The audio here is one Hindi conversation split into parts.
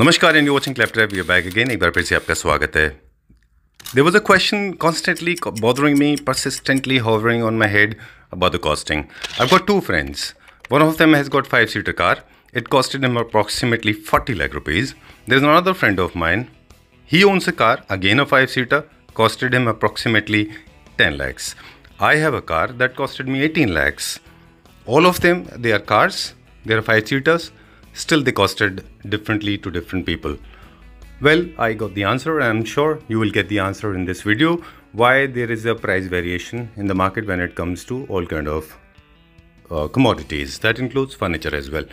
नमस्कार and you watching left wrap back again एक बार फिर से आपका स्वागत है there was a question constantly bothering me persistently hovering on my head about the costing I got two friends one of them has got five seater car it costed him approximately 40 lakh rupees. There's another friend of mine. He owns a car, again a five seater, costed him approximately 10 lakhs. I have a car that costed me 18 lakhs. All of them, they are cars, they are five seaters, Still, they costed differently to different people. Well, I got the answer, and I'm sure you will get the answer in this video why there is a price variation in the market when it comes to all kind of uh, commodities. That includes furniture as well.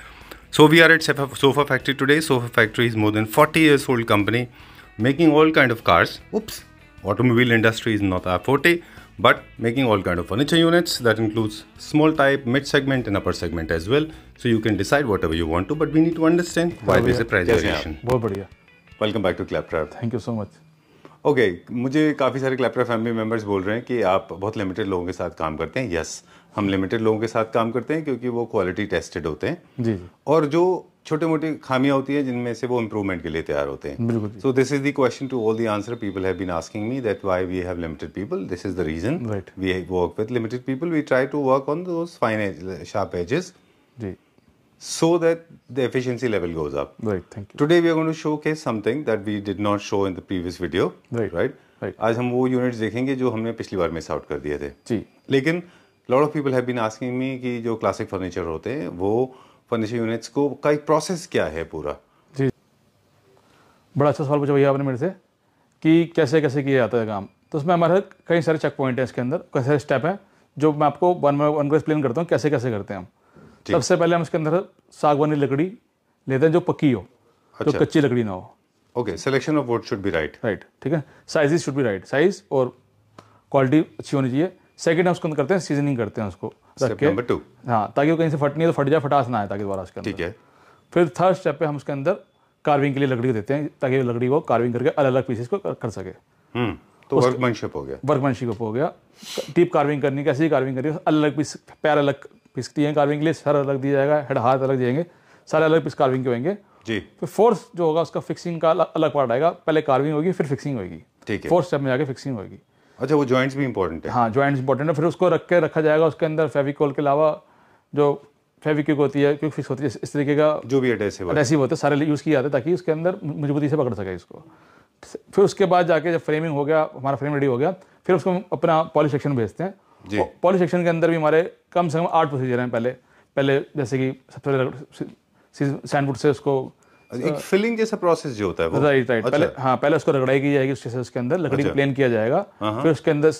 So we are at Sofa Factory today. Sofa Factory is more than 40 years old company making all kind of cars. Oops, automobile industry is not our forte. but making all kind of furniture units that includes small type, mid segment and upper segment as well. So you can decide whatever you want to, but we need to understand why there is a price variation. बहुत बढ़िया. Welcome back to Claptrap. Thank you so much. Okay okay, मुझे काफ़ी सारे क्लैपरा फैमिली मेम्बर्स बोल रहे हैं कि आप बहुत लिमिटेड लोगों के साथ काम करते हैं यस yes, हम लिमिटेड लोगों के साथ काम करते हैं क्योंकि वो क्वालिटी टेस्टेड होते हैं जी और जो छोटी मोटी खामियां होती है जिनमें से वो इम्प्रूवमेंट के लिए तैयार होते हैं बिल्कुल so this is the question to all the answer people have been asking me that why we have limited people this is the reason we work with limited people we try to work on those fine sharp edges जी so that the efficiency level goes up right thank you today we are going to showcase something that we did not show in the previous video. Right. Right right. आज हम वो यूनिट्स देखेंगे जो हमने पिछली बार मिस आउट कर दिए थे जी लेकिन lot of people have been asking me कि जो क्लासिक फर्नीचर होते हैं वो पनिशिंग यूनिट्स को का एक प्रोसेस क्या है पूरा जी बड़ा अच्छा सवाल पूछा भैया आपने मेरे से कि कैसे कैसे किया जाता है काम तो उसमें हमारे कई सारे चेक पॉइंट हैं इसके अंदर कई सारे स्टेप हैं जो मैं आपको वन बाई वन को एक्सप्लेन करता हूँ कैसे कैसे करते हैं हम सबसे पहले हम इसके अंदर सागवानी लकड़ी लेते हैं जो पक्की हो अच्छा। जो कच्ची लकड़ी ना हो okay selection of wood should be right right ठीक है sizes should be right size और क्वालिटी अच्छी होनी चाहिए सेकेंड हम उसके अंदर करते हैं सीजनिंग करते हैं उसको नंबर टू हाँ ताकि वो कहीं से फटनी है तो फट जाए फटास ना आए ताकि दोबारा उसके ठीक है फिर थर्ड स्टेप पे हम उसके अंदर कार्विंग के लिए लकड़ी देते हैं ताकि वो लकड़ी को कार्विंग करके अलग अलग पीसेस को कर सके हम्म, तो वर्कमैनशिप हो गया वर्कमैनशिप हो गया टीप कार्विंग करनी कैसी कार्विंग करनी अलग अलग पीस पैर अलग पीस दिए कार्विंग के लिए सर अलग दिया जाएगा हेड हाथ अलग देंगे सारे अलग पीस कार्विंग के होंगे जी फिर फोर्स जो होगा उसका फिक्सिंग का अलग पार्ट आएगा पहले कार्विंग होगी फिर फिक्सिंग होगी ठीक है फोर्थ स्टेप में जाके फिक्सिंग होगी अच्छा वो जॉइंट्स भी इंपॉर्टेंट है हाँ जॉइंट्स इंपॉर्टेंट है फिर उसको रख के रखा जाएगा उसके अंदर फेविकोल के अलावा जो फेविक्विक होती है क्योंकि फिक्स होती है इस तरीके का जो भी एडेसिव एडेसिव होता है सारे यूज़ किया जाता है ताकि उसके अंदर मजबूती से पकड़ सके इसको फिर उसके बाद जाके जब फ्रेमिंग हो गया हमारा फ्रेम रेडी हो गया फिर उसको अपना पॉलिश सेक्शन भेजते हैं जी पॉलिश सेक्शन के अंदर भी हमारे कम से कम आठ प्रोसीजर हैं पहले पहले जैसे कि सबसे पहले सैंडवुड से उसको एक फिलिंग तो- जैसा प्रोसेस जो होता है वो राइट राइट अच्छा। पहले हाँ पहले उसको रगड़ाई की जाएगी उसके उसके अंदर लकड़ी अच्छा। प्लेन किया जाएगा हाँ, हाँ। फिर उसके अंदर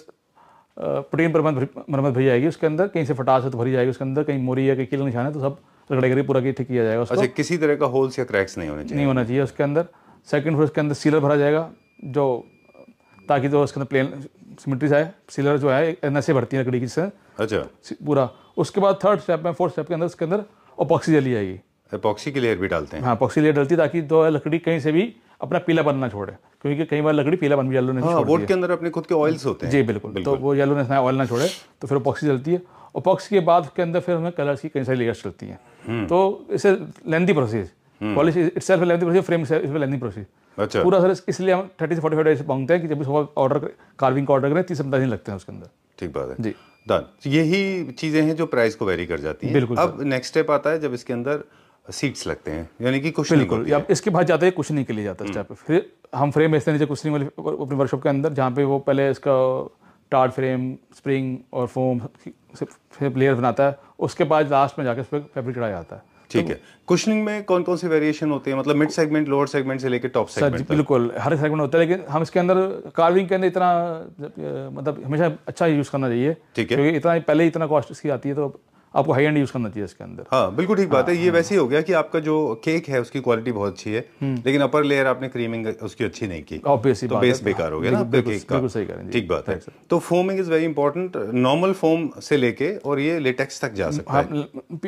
प्रोटीन मरम्मत भरी जाएगी उसके अंदर कहीं से फटास है तो भरी जाएगी उसके अंदर कहीं मोरी या कहीं कील निशान है तो सब रगड़ाई करके पूरा ठीक किया जाएगा अच्छा किसी तरह का होल्स या क्रैक्स नहीं होने चाहिए नहीं होना चाहिए उसके अंदर सेकंड फिर उसके अंदर सीलर भरा जाएगा जो ताकि जो तो उसके अंदर प्लेन से आए सीलर जो है नशे भरती है लकड़ी की से अच्छा पूरा उसके बाद थर्ड स्टेप में फोर्थ स्टेप के अंदर उसके अंदर ओपॉक्सी जली जाएगी एपॉक्सी की लेयर भी डालते हैं हाँ एपॉक्सी लेयर डालती है ताकि तो लकड़ी कहीं से भी अपना पीला बनना छोड़े क्योंकि कई बार लकड़ी पीला बन भी येलोनेस हाँ, बोर्ड के अंदर अपने खुद के ऑयल्स होते हैं जी बिल्कुल, तो बिल्कुल। तो वो येलोनेस ना ऑयल ना छोड़े तो फिर पॉक्सी जलती है और पॉक्सी के बाद उसके अंदर फिर हमें कलर्स की कई सारी लेयर्स चलती हैं हम्म। तो इसे lengthy process polish self lengthy process frame इसमें लेंथी प्रोसेस अच्छा पूरा सर इसलिए हम थर्टी से फोर्टी फाइव डेज मांगते हैं कि जब भी सुबह ऑर्डर कार्विंग का ऑर्डर करें तीस दिन लगते हैं उसके अंदर ठीक बात है जी डन तो यही चीज़ें हैं जो प्राइस को वेरी कर जाती हैं बिल्कुल अब नेक्स्ट स्टेप आता है जब इसके अंदर सीट्स लगते हैं यानी कि कुछ बिल्कुल इसके बाद जाते हैं कुछ नहीं के लिए जाता है स्टेप फिर हम फ्रेम ऐसे हैं कुछ नहीं अपने वर्कशॉप के अंदर जहाँ पे वो पहले इसका टार्ड फ्रेम स्प्रिंग और फोम सिर्फ लेयर बनाता है उसके बाद लास्ट में जाकर उस पर फेब्रिक चढ़ाया जाता है तो ठीक तो है कुशनिंग में कौन कौन मतलब से वेरिएशन होते हैं मतलब मिड सेगमेंट लोअर सेगमेंट से लेकर टॉप सेगमेंट तक बिल्कुल हर सेगमेंट होता है लेकिन हम इसके अंदर कार्विंग के अंदर इतना मतलब हमेशा अच्छा यूज़ करना चाहिए ठीक है क्योंकि इतना पहले इतना कॉस्ट इसकी आती है तो आपको हाई एंड यूज करना चाहिए इसके अंदर हाँ बिल्कुल ठीक बात है ये हाँ, वैसे ही हो गया कि आपका जो केक है उसकी क्वालिटी बहुत अच्छी है हम्म। लेकिन अपर लेयर आपने क्रीमिंग उसकी अच्छी नहीं की ऑब्वियसली तो बेस बेकार हो गया ना सही करें ठीक बात है तो foaming is very important normal foam से लेके और ये लेटेक्स तक जा सकता है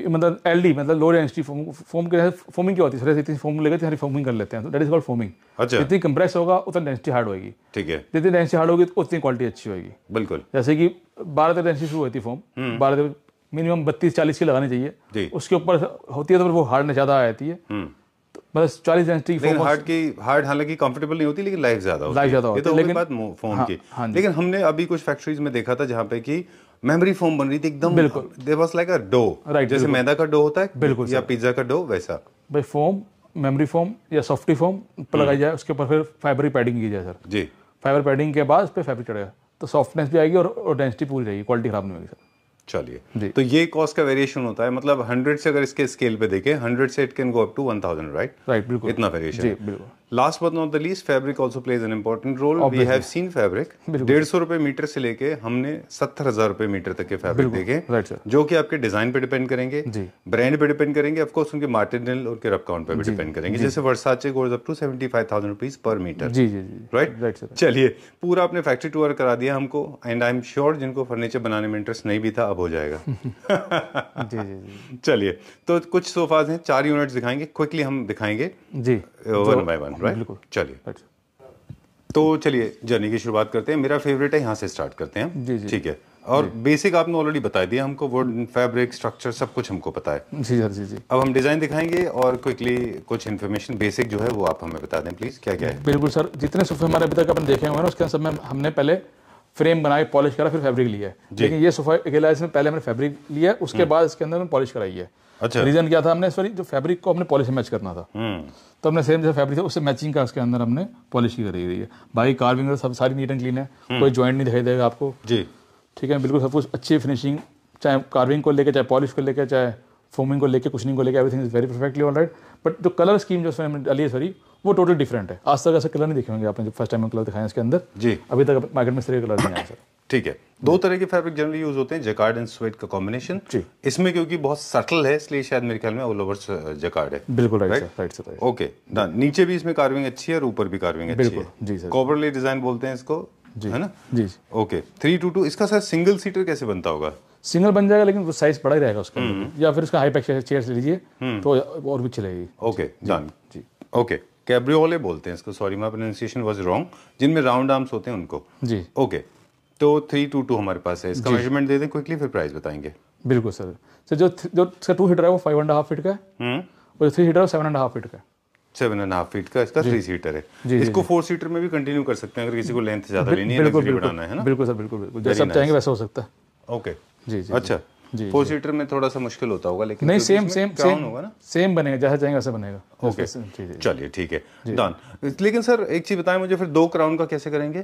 मतलब एल डी मतलब लो डेंसिटी फोम फोम के फोमिंग क्या होती है इतनी फोम लेकर सारी फोमिंग कर लेते हैं दैट इज कॉल्ड फोमिंग अच्छा जितनी कंप्रेस होगा उतना डेंसिटी हार्ड होगी ठीक है जितनी डेंसिटी हार्ड होगी उतनी क्वालिटी अच्छी होगी बिल्कुल जैसे कि बारह तक डेंसिटी शुरू होती फोम हम्म। बारह तक मिनिमम बत्तीस चालीस की लगानी चाहिए उसके ऊपर होती है तो वो हार्ड ज़्यादा आ जाती है हम्म। तो बस मतलब चालीस की हालांकि कंफर्टेबल नहीं होती लेकिन लाइफ ज्यादा ज्यादा होती तो है लेकिन बात फोन हाँ, की हाँ लेकिन हमने अभी कुछ फैक्ट्रीज में देखा था जहाँ पे कि मेमोरी फोम बन रही थी एकदम बिल्कुल लाइक अ डो राइट जैसे मैदा का डो होता है बिल्कुल या पिज्जा का डो वैसा भाई फोम मेमोरी फोम या सॉफ्टी फोम पर लगाई हम्म। जाए उसके ऊपर फिर फाइबर पैडिंग की जाए सर जी फाइबर पैडिंग के बाद उस पर फैब्रिक चढ़ेगा तो सॉफ्टनेस भी आएगी और डेंसिटी पूरी रहेगी क्वालिटी खराब नहीं होगी सर चलिए तो ये कॉस्ट का वेरिएशन होता है मतलब हंड्रेड से अगर इसके स्केल पे देखें हंड्रेड से it can go up to one thousand right right बिल्कुल इतना वेरिएशन बिल्कुल last but not the least fabric also plays an important role we have seen fabric डेढ़ सौ रुपए मीटर से लेके हमने सत्तर हजार रुपए मीटर तक के फैब्रिक देखे right, जो कि आपके डिजाइन पे डिपेंड करेंगे ब्रांड पे डिपेंड करेंगे कोर्स उनके मार्टिनल और के काउंट पे भी डिपेंड करेंगे जैसे Versace goes up to seventy five thousand rupees per meter right चलिए पूरा आपने फैक्ट्री टूर करा दिया हमको एंड आई एम श्योर जिनको फर्नीचर बनाने में इंटरेस्ट नहीं भी था अब हो जाएगा चलिए तो कुछ सोफाज हैं चार यूनिट दिखाएंगे क्विकली हम दिखाएंगे वन बाय वन पॉइंट हाँ, राइट चलिए तो चलिए जर्नी की शुरुआत करते हैं मेरा फेवरेट है यहाँ से स्टार्ट करते हैं ठीक है और बेसिक आपने ऑलरेडी बता दिया हमको वुड फैब्रिक स्ट्रक्चर सब कुछ हमको पता है जी सर जी जी अब हम डिज़ाइन दिखाएंगे और क्विकली कुछ इन्फॉर्मेशन बेसिक जो है वो आप हमें बता दें प्लीज़ क्या क्या है बिल्कुल सर जितने सोफे हमारे अभी तक अपन देखे हुए हैं उसके सब में हमने पहले फ्रेम बनाई पॉलिश करा फिर फैब्रिक लिया है लेकिन ये सोफा अकेला इसमें पहले हमने फैब्रिक लिया उसके हम्म। बाद इसके अंदर पॉलिश कराई है अच्छा रीजन क्या था हमने सॉरी जो फैब्रिक को हमने पॉलिश मैच करना था हम्म। तो हमने सेम जो फैब्रिक था उससे मैचिंग का उसके अंदर हमने पॉलिश ही करी है बाकी कार्विंग सब सारी नीट एंड क्लीन है हम्म। कोई ज्वाइंट नहीं दिखाई देगा आपको जी ठीक है बिल्कुल सब कुछ अच्छी फिनिशिंग चाहे कार्विंग को लेकर चाहे पॉलिश को लेकर चाहे फोमिंग को लेके कुछ नहीं को लेके everything is very perfectly all right but जो कलर स्कीम जो उसमें अली सॉरी वो टोटल डिफरेंट है आज तक ऐसा कलर नहीं देखे होंगे आपने फर्स्ट टाइम कलर दिखाया इसके अंदर जी अभी तक मार्केट में इस कलर नहीं आया सर ठीक है दो तरह के फैब्रिक जनरली यूज होते हैं जैकार्ड एंड स्वेट का कॉम्बिनेशन इसमें क्योंकि बहुत सटल है इसलिए शायद मेरे ख्याल में ऑल ओवर जैकार्ड है बिल्कुल right right, right, sir okay done नीचे भी इसमें कार्विंग अच्छी है और ऊपर भी कार्विंग अच्छी है जी सर कॉपरली डिजाइन बोलते हैं इसको जी है ना जी ओके थ्री टू टू इसका सर सिंगल सीटर कैसे बनता होगा सिंगल बन जाएगा लेकिन वो साइज बड़ा ही रहेगा उसका हम्म, हम्म। या फिर उसका हाई पैक चेयर लीजिए हम्म। तो और भी चलेगी ओके जान जी ओके कैब्रियोले बोलते हैं इसको sorry my pronunciation was wrong जिनमें राउंड आर्म्स होते हैं उनको जी ओके तो थ्री टू टू हमारे पास है इसका मेजरमेंट दे दें क्विकली फिर प्राइस बताएंगे बिल्कुल सर सर जो जो इसका टू हीटर है वो फाइव एंड हाफ फीट का है और थ्री हीटर है वो सेवन एंड हाफ फीट का सेवन एंड हाफ फीट का इसका थ्री सीटर है जी, इसको फोर सीटर में भी कंटिन्यू कर सकते हैं अगर किसी को लेंथ ज्यादा लेनी है बिल्कुल बिल्कुल सर बिल्कुल बिल्कुल जैसा चाहेंगे वैसा हो सकता है ओके जी जी अच्छा जी फोर सीटर में थोड़ा सा मुश्किल होता होगा लेकिन नहीं सेम सेम सेम होगा ना सेम बनेगा जहाँ जाएंगे वैसे बनेगा ओके चलिए ठीक है डन लेकिन सर एक चीज़ बताएं मुझे फिर दो क्राउन का कैसे करेंगे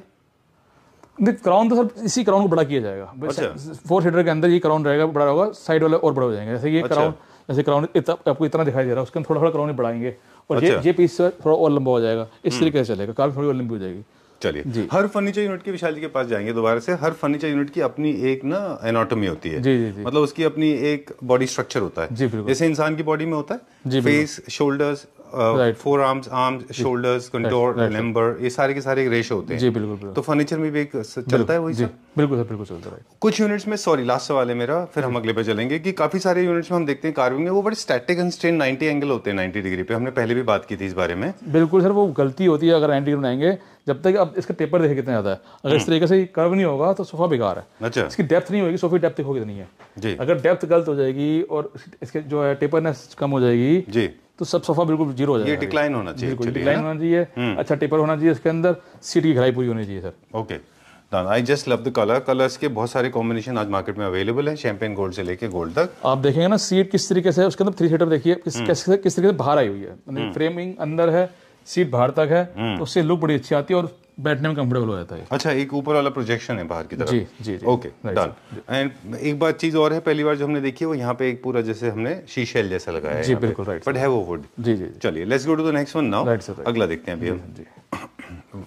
क्राउन तो सर इसी क्राउन को बड़ा किया जाएगा अच्छा। फोर सीटर के अंदर ये क्राउन रहेगा बड़ा होगा साइड वाले और बड़ा हो जाएंगे जैसे ये अच्छा। क्राउन जैसे क्राउन इतना, आपको इतना दिखाई दे रहा है उसके अंदर थोड़ा थोड़ा क्राउन बढ़ाएंगे और अच्छा। ये ये पीस थोड़ा और लंबा हो जाएगा इस हम्म। तरीके से चलेगा काफी थोड़ी और लंबी हो जाएगी चलिए हर फर्नीचर यूनिट की विशाल जी के पास जाएंगे दोबारा से हर फर्नीचर यूनिट की अपनी एक ना एनाटॉमी होती है जी, जी, जी. मतलब उसकी अपनी एक बॉडी स्ट्रक्चर होता है जैसे इंसान की बॉडी में होता है face shoulders four arms arms shoulders contour lumbar ये सारे के सारे रेशो होते हैं जी बिल्कुल, बिल्कुल तो फर्नीचर में भी एक चलता है वही जी बिल्कुल सर बिल्कुल चलता है कुछ यूनिट्स में सॉरी लास्ट सवाल है मेरा फिर हम अगले पे चलेंगे कि काफ़ी सारे यूनिट्स में हम देखते हैं कार्विंग में वो बड़े static and strain ninety angle होते हैं नाइन्टी डिग्री पे हमने पहले भी बात की थी इस बारे में बिल्कुल सर वो गलती होती है अगर नाइन्टी बनाएंगे जब तक अब इसका टेपर देखे कितना ज्यादा है अगर इस हम्म। तरीके से कर्व नहीं होगा तो सोफा बेकार है अच्छा इसकी डेप्थ नहीं होगी सोफी डेप्थ होगी नहीं है जी अगर डेप्थ गलत हो जाएगी और इसके जो है टेपरनेस कम हो जाएगी जी तो सब सफा बिल्कुल जीरो हो जाएगा ये डिक्लाइन होना चाहिए बिल्कुल डिक्लाइन होना चाहिए हम्म। अच्छा टेपर होना चाहिए इसके अंदर सीट की घराई पूरी होनी चाहिए sir okay done I just love the colour colours के बहुत सारे कॉम्बिनेशन आज मार्केट में अवेलेबल है शैम्पेन गोल्ड से लेके गोल्ड तक आप देखेंगे ना सीट किस तरीके से उसके अंदर थ्री सीटर देखिए किस हम्म। किस तरीके से बाहर आई हुई है फ्रेमिंग हम्म। अंदर है सीट बाहर तक है तो उससे लुक बड़ी अच्छी आती है और बैठने में कंफर्टेबल हो जाता है अच्छा एक ऊपर वाला प्रोजेक्शन है बाहर की तरफ जी जी ओके डन एंड एक बात चीज और है पहली बार जो हमने देखी है वो यहाँ पे एक पूरा जैसे हमने शीशेल जैसा लगाया है जी बिल्कुल राइट बट है वो वुड जी जी चलिए let's go to the next one now right sir अगला देखते हैं अभी हम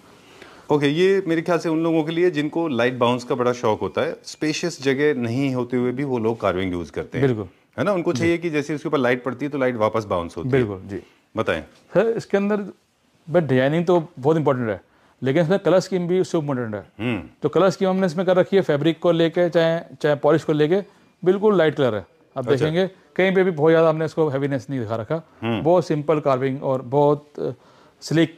ओके okay, ये मेरे ख्याल से उन लोगों के लिए जिनको लाइट बाउंस का बड़ा शौक होता है स्पेशियस जगह नहीं होते हुए भी वो लोग कार्विंग यूज करते हैं बिल्कुल है ना उनको चाहिए कि जैसे उसके ऊपर लाइट पड़ती है तो लाइट वापस बाउंस होती है बिल्कुल जी बताएं सर इसके अंदर बट डिजाइनिंग तो बहुत इंपॉर्टेंट है लेकिन इसमें कलर स्कीम भी सुप मॉडर्न है हम्म। तो कलर स्कीम हमने इसमें कर रखी है फैब्रिक को लेके चाहे चाहे पॉलिश को लेके बिल्कुल लाइट कलर है आप अच्छा। देखेंगे कहीं पे भी बहुत ज़्यादा हमने इसको हैवीनेस नहीं दिखा रखा हम्म। बहुत सिंपल कार्विंग और बहुत स्लिक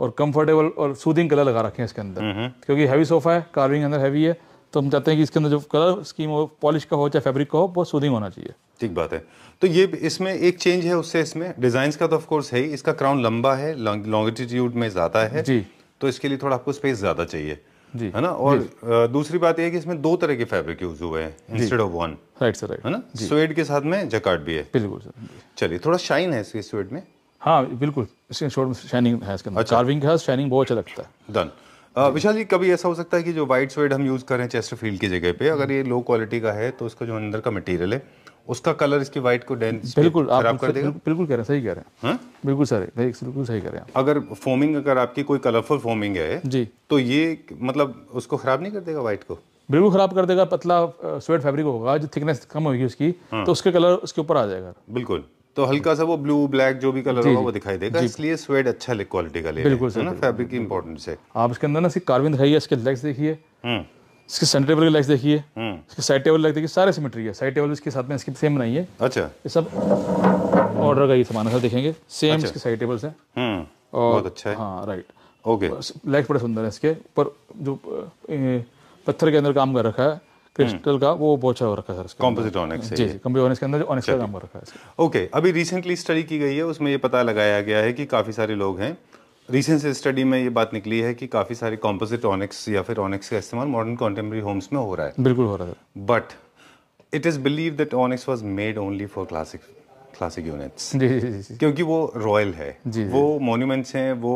और कंफर्टेबल और सूदिंग कलर लगा रखे हैं इसके अंदर हम्म। क्योंकि हैवी सोफा है कार्विंग अंदर हैवी है तो हम चाहते हैं कि इसके अंदर जो कलर स्कीम हो पॉलिश का हो चाहे फैब्रिक का हो बहुत सूदिंग होना चाहिए ठीक बात है तो ये इसमें एक चेंज है उससे इसमें डिजाइन का तो ऑफकोर्स है ही इसका क्राउन लंबा है लॉन्गिट्यूड में ज़्यादा है जी तो इसके लिए थोड़ा आपको स्पेस ज़्यादा चाहिए जी है ना और दूसरी बात यह है कि इसमें दो तरह के फैब्रिक यूज हुए हैं instead of one right sir right है ना स्वेड के साथ में जकार्ड भी है बिल्कुल सर चलिए थोड़ा शाइन है इसके स्वेड में हाँ बिल्कुल इसके शॉर्ट में शाइनिंग है इसके अंदर कार्विंग है शाइनिंग बहुत अच्छा लगता है डन विशाल जी कभी ऐसा हो सकता है कि जो वाइट स्वेड हम यूज़ कर रहे हैं चेस्टरफील्ड की जगह पे अगर हम्म। ये लो क्वालिटी का है तो उसका जो अंदर का मटेरियल है उसका कलर इसकी वाइट को डेंस बिल्कुल आप कर देगा बिल्कुल कह रहे हैं सही कह रहे हैं हाँ? बिल्कुल सर बिल्कुल सही कह रहे हैं अगर फोमिंग अगर आपकी कोई कलरफुल फोमिंग है जी तो ये मतलब उसको खराब नहीं कर देगा वाइट को बिल्कुल खराब कर देगा पतला स्वेट फैब्रिक होगा जो थिकनेस कम होगी उसकी हाँ। तो उसके कलर उसके ऊपर आ जाएगा बिल्कुल तो हल्का सा वो ब्लू ब्लैक जो भी कलर होगा वो दिखाई देगा इसलिए स्वेट अच्छा क्वालिटी का ले बिल्कुल ना फैब्रिक की इंपॉर्टेंस है आप इसके अंदर ना सिर्फ कार्विंग दिखाइए इसके लेग्स देखिए हम्म। इसके सेंटर टेबल की लेग्स देखिए हम्म। इसके साइड टेबल लेग देखिए सारे सिमेट्री है साइड टेबल इसके साथ में इसकी सेम बनाई है अच्छा ये सब ऑर्डर का ही सामान है सर देखेंगे सेम अच्छा। इसके साइड टेबल्स हैं हम्म, और बहुत अच्छा है हाँ राइट ओके लेग्स बड़े सुंदर है इसके ऊपर जो पत्थर के अंदर काम कर रखा है क्रिस्टल हम्म। का वो बहुत अच्छा हो रखा है सर कॉम्पोजिट ऑनिक्स जी ऑनिक्स के अंदर जो ऑनिक्स का काम कर रखा है ओके अभी रिसेंटली स्टडी की गई है उसमें ये पता लगाया गया है कि काफ़ी सारे लोग हैं रिसेंट स्टडी में ये बात निकली है कि काफ़ी सारे कॉम्पोजिट ऑनिक्स या फिर ऑनिक्स का इस्तेमाल मॉडर्न कॉन्टेम्प्रेरी होम्स में हो रहा है बिल्कुल हो रहा है but it is believe that onyx was made only for classic classic units क्योंकि वो रॉयल है जी, वो मोन्यूमेंट्स हैं वो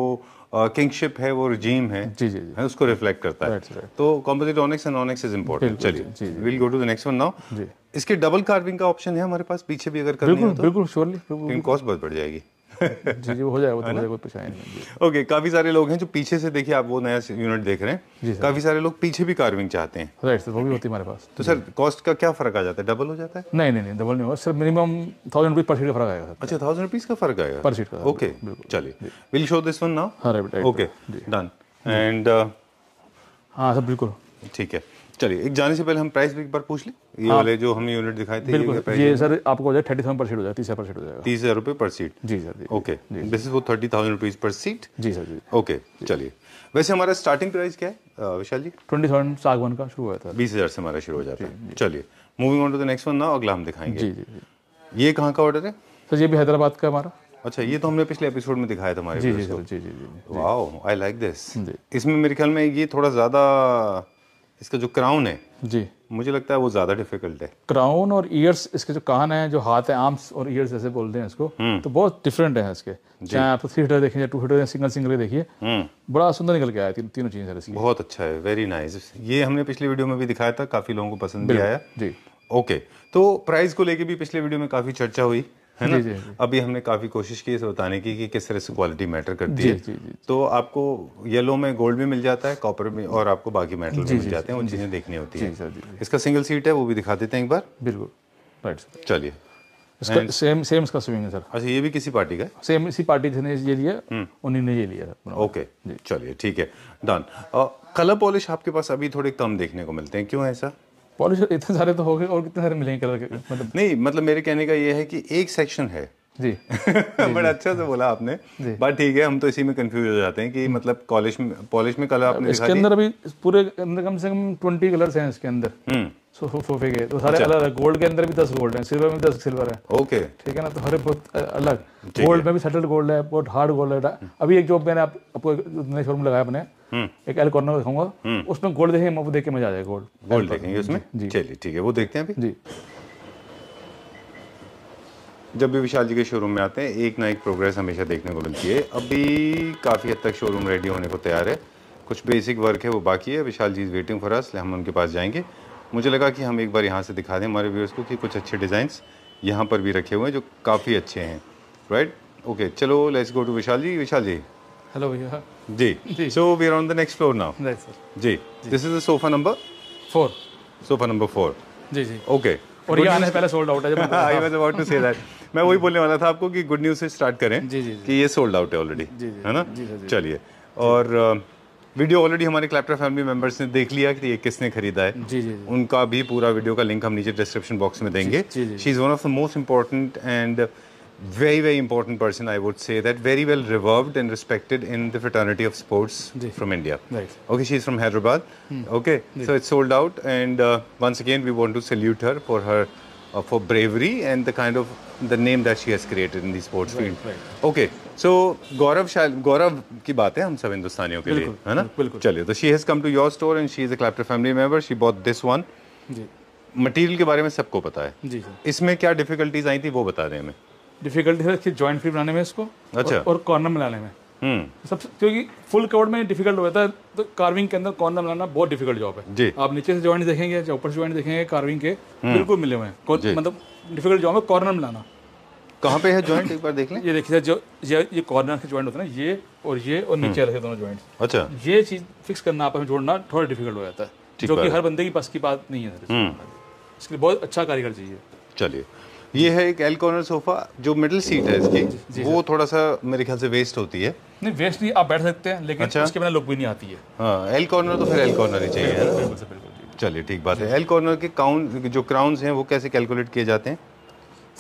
किंगशिप uh, है वो रिजीम है जी जी जी है उसको रिफ्लेक्ट करता है तो composite onyx and onyx is important चलिए will go to the next one now इसके डबल कार्विंग का ऑप्शन है हमारे पास पीछे भी अगर करनी बिल्कुल तो। बिल्कुल श्योरली कॉस्ट बहुत बढ़ जाएगी जी जी हो जाएगा तो मुझे कोई परेशानी नहीं ओके काफ़ी सारे लोग हैं जो पीछे से देखिए आप वो नया यूनिट देख रहे हैं जी काफ़ी सारे लोग पीछे भी कार्विंग चाहते हैं राइट सर वो भी होती है हमारे पास तो सर कॉस्ट का क्या फर्क आ जाता है डबल हो जाता है नहीं नहीं नहीं डबल नहीं होगा sir minimum thousand rupees per seat का फर्क आएगा अच्छा थाउजेंड रुपीज़ का फर्क आएगा पर सीट का ओके चलिए will show this one now okay done and हाँ सर बिल्कुल ठीक है चलिए एक जाने से पहले हम प्राइस भी एक बार पूछ लें ये हाँ, वाले जो हमने यूनिट दिखाए थे बिल्कुल ये, ये सर आपको हो जाए थर्टी थाउजेंड पर सीट हो जाए तीस हज़ार पर सीट हो जाएगा तीस हज़ार रुपये पर सीट जी सर जी ओके दिस इज वो thirty thousand rupees per seat जी सर जी ओके चलिए वैसे हमारा स्टार्टिंग प्राइस क्या है विशाल जी ट्वेंटी थाउजेंड सागवान का शुरू हुआ था बीस हज़ार से हमारा शुरू हो जाता है चलिए moving on to the next one ना अगला हम दिखाएंगे जी जी ये कहाँ का ऑर्डर है सर ये भी हैदराबाद का हमारा अच्छा ये तो हमने पिछले एपिसोड में दिखाया था हमारे जी जी जी जी जी आई लाइक दिस इसमें मेरे ख्याल में ये थोड़ा ज़्यादा इसका जो क्राउन है जी मुझे लगता है वो ज़्यादा डिफिकल्ट है क्राउन और ईयर्स इसके जो कान है जो हाथ है आर्म्स और ईयर्स जैसे बोलते हैं इसको हम्म। तो बहुत डिफरेंट है इसके चाहे आप थ्री हीटर देखें टू हीटर सिंगल सिंगल देखिए हम्म। बड़ा सुंदर निकल के आया तीन, तीनों चीज इसकी बहुत अच्छा है वेरी नाइस ये हमने पिछले वीडियो में भी दिखाया था काफ़ी लोगों को पसंद भी आया जी ओके तो प्राइस को लेके भी पिछले वीडियो में काफ़ी चर्चा हुई है ना जी, जी, अभी हमने काफ़ी कोशिश की इसे बताने की कि किस तरह से क्वालिटी मैटर करती जी, है जी, जी, तो आपको येलो में गोल्ड भी मिल जाता है कॉपर में और आपको बाकी मेटल भी मिल जाते हैं उन चीज़ें देखनी होती है इसका सिंगल सीट है वो भी दिखा देते हैं एक बार बिल्कुल राइट चलिए इसका सेम सेम इसका स्विंग है सर अच्छा ये भी किसी पार्टी का सेम इसी पार्टी ने ये लिया हम्म। उन्हीं ने ये लिया ओके चलिए ठीक है डन कलर पॉलिश आपके पास अभी थोड़े कम देखने को मिलते हैं क्यों ऐसा पॉल्यूशन इतने सारे तो हो गए और कितने सारे मिलेंगे कलर के मतलब नहीं मतलब मेरे कहने का ये है कि एक सेक्शन है जी बड़ा अच्छा से बोला आपने बट ठीक है हम तो इसी में कंफ्यूज हो जाते हैं कि हम्म। मतलब कॉलेज में पॉलिश में कलर आपने इसके अंदर अभी पूरे अंदर कम से कम ट्वेंटी कलर्स हैं इसके अंदर हम्म। के तो सारे अच्छा। अलग अलग गोल्ड के अंदर भी दस गोल्ड सिल्वर में दस सिल्वर है ओके ठीक है ना तो हर बहुत अलग गोल्ड में भी गोल्ड है बहुत हार्ड गोल्ड है अभी एक जो मैंने आप, आपको नए शोरूम लगाया अपने हम्म। एक एल कॉर्नर दिखाऊंगा हम्म। उसमें गोल्ड देखेंगे वो देख के मजा आ जाएगा गोल्ड गोल्ड देखेंगे उसमें जी चलिए ठीक है वो देखते हैं अभी जी जब भी विशाल जी के शोरूम में आते हैं एक ना एक प्रोग्रेस हमेशा देखने को मिलती है अभी काफ़ी हद तक शोरूम रेडी होने को तैयार है कुछ बेसिक वर्क है वो बाकी है Vishal ji is waiting for us हम उनके पास जाएंगे मुझे लगा कि हम एक बार यहाँ से दिखा दें हमारे व्यूअर्स को कि कुछ अच्छे डिज़ाइंस यहाँ पर भी रखे हुए हैं जो काफ़ी अच्छे हैं राइट ओके चलो let's go to Vishal ji Vishal ji hello भैया जी so we are on the next floor now जी this is the sofa number four sofa number four जी जी ओके और ये आने से पहले सोल्ड आउट है जब आई टू से दैट मैं वही बोलने वाला था आपको कि गुड न्यूज़ से स्टार्ट करें जी जी कि ये सोल्ड आउट है ऑलरेडी है ना चलिए और वीडियो ऑलरेडी हमारे क्लैप्टर फैमिली मेंबर्स ने देख लिया कि ये किसने खरीदा है जी जी उनका भी पूरा वीडियो का लिंक हम नीचे डिस्क्रिप्शन बॉक्स में देंगे she is one of the most important and very very important person I would say that very well revered and respected in the fraternity of sports from India okay she is from Hyderabad okay so it's sold out and once again we want to salute her for her for bravery and the kind of the name that she has created in the sports field okay सो गौरव गौरव की बात है हम सब हिंदुस्तानियों के लिए है ना बिल्कुल चलिए तो she has come to your store and she is a Clapter family member she bought this one material के बारे में सबको पता है जी इसमें क्या डिफिकल्टीज आई थी वो बता दें हमें डिफिकल्टी है जॉइंट फ्री बनाने में इसको अच्छा और, कॉर्नर मिलाने में हम्म। सब क्योंकि फुल कवर में डिफिकल्ट जाता है तो कार्विंग के अंदर कॉर्नर मिलाना बहुत डिफिकल्ट जॉब है जी आप नीचे से जॉइंट देखेंगे या ऊपर से जॉइंट देखेंगे कार्विंग के हम्म। बिल्कुल मिले हुए हैं मतलब डिफिकल्ट जॉब है कॉर्नर मिलाना कहाँ पे है जॉइंट एक बार देख लें ये देखिए जो ये ये कॉर्नर के जॉइंट होते हैं ना ये और ये और नीचे रखे हम्म। दोनों जॉइंट अच्छा ये चीज़ फिक्स करना आप में जोड़ना थोड़ा डिफिकल्ट हो जाता है जो कि हर बंदे की पास की बात नहीं है हम्म। इसके लिए बहुत अच्छा कारीगर चाहिए चलिए ये है एक एल कॉर्नर सोफा जो मिडिल सीट है इसकी वो थोड़ा सा मेरे ख्याल से वेस्ट होती है नहीं वेस्ट नहीं आप बैठ सकते हैं लेकिन अच्छा? उसके बिना लुक भी नहीं आती है हाँ एल कॉर्नर तो फिर एल कॉर्नर ही चाहिए चलिए ठीक बात है एल कॉर्नर के काउंट जो क्राउन्स हैं वो कैसे कैलकुलेट किए जाते हैं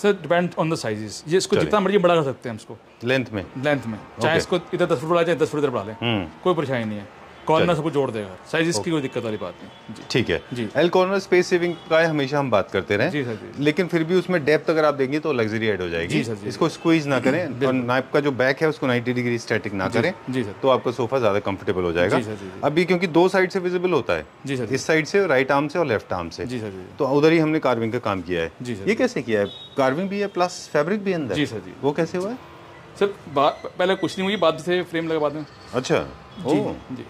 sir depend on the sizes ये इसको जितना मर्जी बड़ा कर सकते हैं इसको लेंथ में लेंथ में चाहे इसको इधर दस फुट बढ़ा चाहे दस फुट इधर बढ़ा लें हम्म। कोई परेशानी नहीं है कॉर्नर सबको जोड़ देगा साइज इसकी कोई दिक्कत वाली बात नहीं ठीक है जी एल कॉर्नर स्पेस सेविंग का हमेशा हम बात करते रहे जी सर जी लेकिन फिर भी उसमें डेप्थ अगर आप देंगे तो लग्जरी एड हो जाएगी जी सर जी इसको स्क्वीज ना करें और नाइप का जो बैक है उसको 90 डिग्री स्टैटिक ना करें जी सर तो आपका सोफा ज़्यादा कंफर्टेबल हो जाएगा अभी क्योंकि दो साइड से विजिबल होता है जी सर इस साइड से राइट आर्म से और लेफ्ट आर्म से जी सर जी तो उधर ही हमने कार्विंग का काम किया है जी सर ये कैसे किया है कार्विंग भी है प्लस फैब्रिक भी अंदर जी सर जी वो कैसे हुआ है सर पहले कुछ नहीं हुई बाद से फ्रेम लगा बाद में अच्छा जी ओ। जी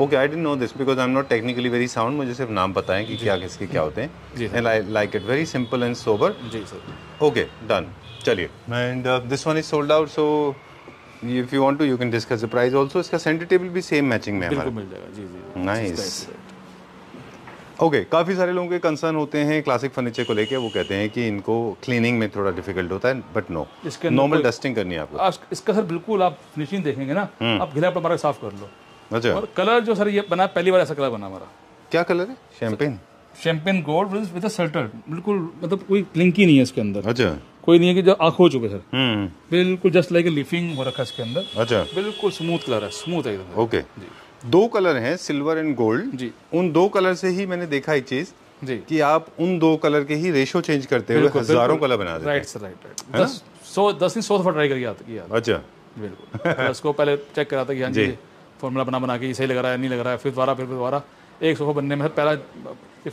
okay I don't know this because I am not technically very sound मुझे सिर्फ नाम पता है कि क्या किसके क्या होते हैं and I like it very simple and sober जी सर ओके डन चलिए and this one is sold out so if you want to you can discuss the price also इसका सेंटर टेबल भी सेम मैचिंग में हमारा मिल जाएगा जी जी नाइस ओके okay, काफ़ी सारे लोगों के कंसर्न होते हैं क्लासिक फर्नीचर को लेके वो कहते हैं कि इनको क्लीनिंग में थोड़ा डिफिकल्ट होता है बट नो नॉर्मल डस्टिंग करनी है आपको इसका सर बिल्कुल आप फिनिशिंग देखेंगे ना हम्म। आप घिला साफ कर लो अच्छा और कलर जो सर ये बना पहली बार ऐसा कलर बना हमारा क्या कलर है champagne champagne gold with a salter बिल्कुल मतलब कोई क्लिंकी नहीं है इसके अंदर अच्छा कोई नहीं है कि जो आंख हो चुके सर हम्म। बिल्कुल जस्ट लाइक लिफिंग हो रखा है इसके अंदर अच्छा बिल्कुल स्मूथ कलर है स्मूथ है एकदम ओके जी दो कलर हैं सिल्वर एंड गोल्ड जी उन दो कलर से ही मैंने देखा एक चीज जी कि आप उन दो कलर के ही रेशो चेंज करते हुए हजारों कलर बना देते राइट सर राइट राइट दस सौ दस नहीं सौ दफा ट्राई करके आता अच्छा बिल्कुल उसको पहले चेक कराता कि हाँ जी फॉर्मूला बना बना के सही लग रहा है नहीं लग रहा है फिर दोबारा फिर दोबारा एक सोफा बनने में पहला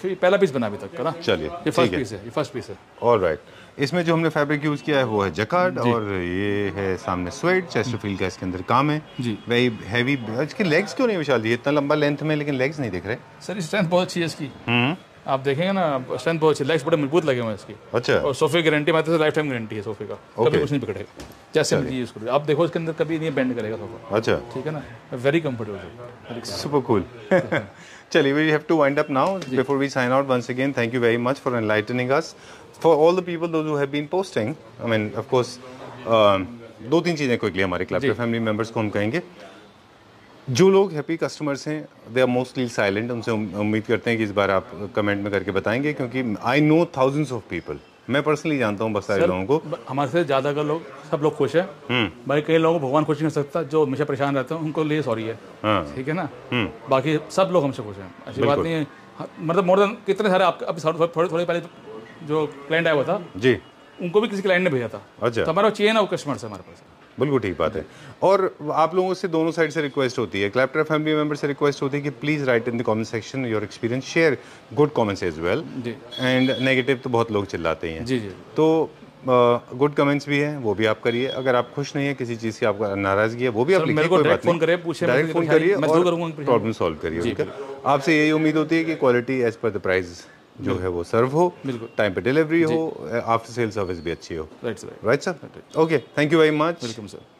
पहला पीस बना अभी तक ना चलिए ये फर्स्ट पीस है ये फर्स्ट पीस है ऑल राइट इसमें जो हमने फैब्रिक यूज़ किया है वो है जकार्ड और ये है सामने स्वेट चेस्टरफील्ड का इसके अंदर काम है जी वही हैवी इसके लेग्स क्यों नहीं विशाल जी इतना लंबा लेंथ में लेकिन लेग्स नहीं दिख रहे सर स्ट्रेंथ बहुत अच्छी है इसकी हम्म। आप देखेंगे ना स्ट्रेंथ बहुत अच्छी लेग्स बड़े मजबूत लगे हुए हैं इसकी अच्छा और सोफे की गारंटी मात्र लाइफ टाइम गारंटी है सोफे का okay. कभी कुछ नहीं पकड़ेगा जैसे मर्जी यूज करो आप देखो इसके अंदर कभी नहीं बेंड करेगा सोफा अच्छा ठीक है ना वेरी कंफर्टेबल सुपर कूल चलिए we have to wind up now before we sign out once again thank you very much for enlightening us for all the people those who have been posting I mean of course दो तीन चीज़ें क्विकली हमारे क्लब के फैमिली मेंबर्स को हम कहेंगे जो लोग हैप्पी कस्टमर्स हैं दे आर मोस्टली साइलेंट उनसे उम्मीद करते हैं कि इस बार आप कमेंट में करके बताएंगे क्योंकि I know thousands of people मैं पर्सनली जानता हूँ बस सारे लोगों को हमारे से ज़्यादा का लोग सब लोग खुश है भाई हम्म। कई लोगों को भगवान खुश नहीं कर सकता जो हमेशा परेशान रहते हैं उनको लिए सॉरी है हाँ। ठीक है ना हम्म। बाकी सब लोग हमसे खुश हैं ऐसी बात नहीं है मतलब मोर देन कितने सारे आपके अभी थोड़े थोड़े पहले जो क्लाइंट आया हुआ था जी उनको भी किसी क्लाइंट ने भेजा था अच्छा तो हमारा चेन है वो कस्टमर से हमारे पास बिल्कुल ठीक बात है और आप लोगों से दोनों साइड से रिक्वेस्ट होती है क्लैप्टर फैमिली मेंबर से रिक्वेस्ट होती है कि please write in the comment section your experience share good comments as well and negative तो बहुत लोग चिल्लाते हैं जी जी तो गुड uh, कमेंट्स भी हैं वो भी आप करिए अगर आप खुश नहीं है किसी चीज़ की आपका नाराजगी है वो भी आप करिए डायरेक्ट फोन करिए प्रॉब्लम सॉल्व करिए आपसे यही उम्मीद होती है कि quality as per the price जो है वो सर्व हो बिल्कुल टाइम पे डिलीवरी हो आफ्टर सेल सर्विस भी अच्छी हो right sir right sir okay thank you very much welcome sir